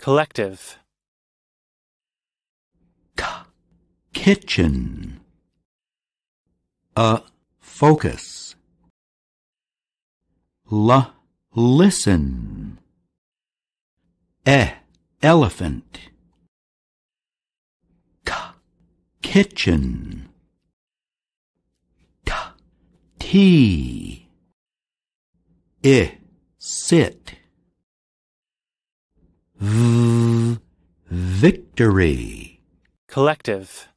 Collective. K- kitchen. A focus. La, listen. E- elephant. K- kitchen. T- tea. I- sit. Victory. Collective.